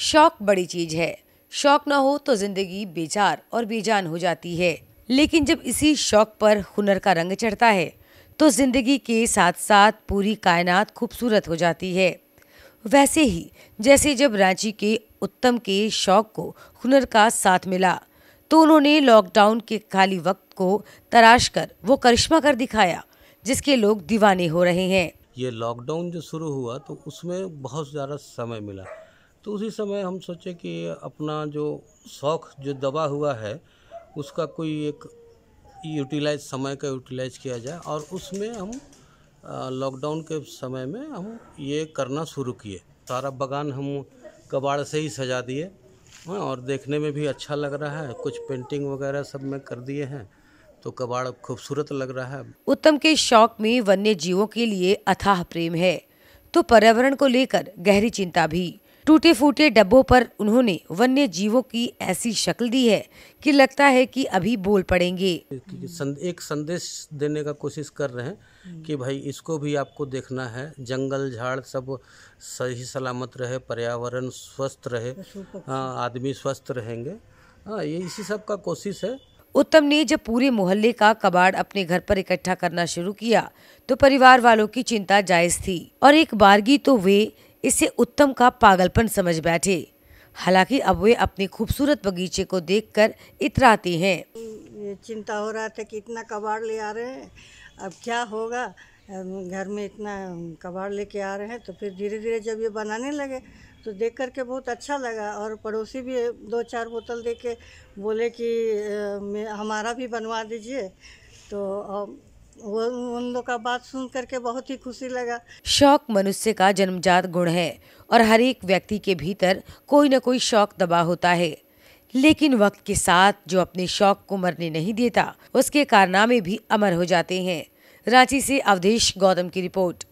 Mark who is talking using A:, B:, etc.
A: शौक बड़ी चीज है शौक ना हो तो जिंदगी बेजार और बेजान हो जाती है लेकिन जब इसी शौक पर हुनर का रंग चढ़ता है तो जिंदगी के साथ साथ पूरी कायनात खूबसूरत हो जाती है वैसे ही जैसे जब रांची के उत्तम के शौक को हुनर का साथ मिला तो उन्होंने लॉकडाउन के खाली वक्त को तराश कर वो करिश्मा कर दिखाया जिसके लोग दीवाने हो रहे हैं
B: ये लॉकडाउन जो शुरू हुआ तो उसमें बहुत ज़्यादा समय मिला तो उसी समय हम सोचे कि अपना जो शौक़ जो दबा हुआ है उसका कोई एक यूटिलाइज समय का यूटिलाइज किया जाए और उसमें हम लॉकडाउन के समय में हम ये करना शुरू किए सारा बगान हम कबाड़ से ही सजा दिए हाँ, और देखने में भी अच्छा लग रहा है कुछ पेंटिंग वगैरह सब में कर दिए हैं तो कबाड़ खूबसूरत लग रहा है
A: उत्तम के शौक में वन्य जीवों के लिए अथाह प्रेम है तो पर्यावरण को लेकर गहरी चिंता भी टूटे फूटे डब्बों पर उन्होंने वन्य जीवों की ऐसी शक्ल दी है कि लगता है कि अभी बोल पड़ेंगे
B: एक संदेश देने का कोशिश कर रहे हैं कि भाई इसको भी आपको देखना है जंगल झाड़ सब सही सलामत रहे पर्यावरण स्वस्थ रहे हाँ, आदमी स्वस्थ रहेंगे हाँ ये इसी
A: सब का कोशिश है उत्तम ने जब पूरे मोहल्ले का कबाड़ अपने घर पर इकट्ठा करना शुरू किया तो परिवार वालों की चिंता जायज थी और एक बारगी तो वे इसे उत्तम का पागलपन समझ बैठे हालांकि अब वे अपने खूबसूरत बगीचे को देखकर इतराती हैं
C: चिंता हो रहा था कि इतना कबाड़ ले आ रहे हैं अब क्या होगा घर में इतना कबाड़ लेके आ रहे हैं तो फिर धीरे धीरे जब ये बनाने लगे तो देख करके बहुत अच्छा लगा और पड़ोसी भी दो चार बोतल दे के बोले कि हमारा भी बनवा दीजिए तो वो उन लोग का बात सुन करके बहुत ही खुशी लगा
A: शौक मनुष्य का जन्मजात गुण है और हर एक व्यक्ति के भीतर कोई ना कोई शौक दबा होता है लेकिन वक्त के साथ जो अपने शौक को मरने नहीं देता उसके कारनामे भी अमर हो जाते हैं रांची से अवधेश गौतम की रिपोर्ट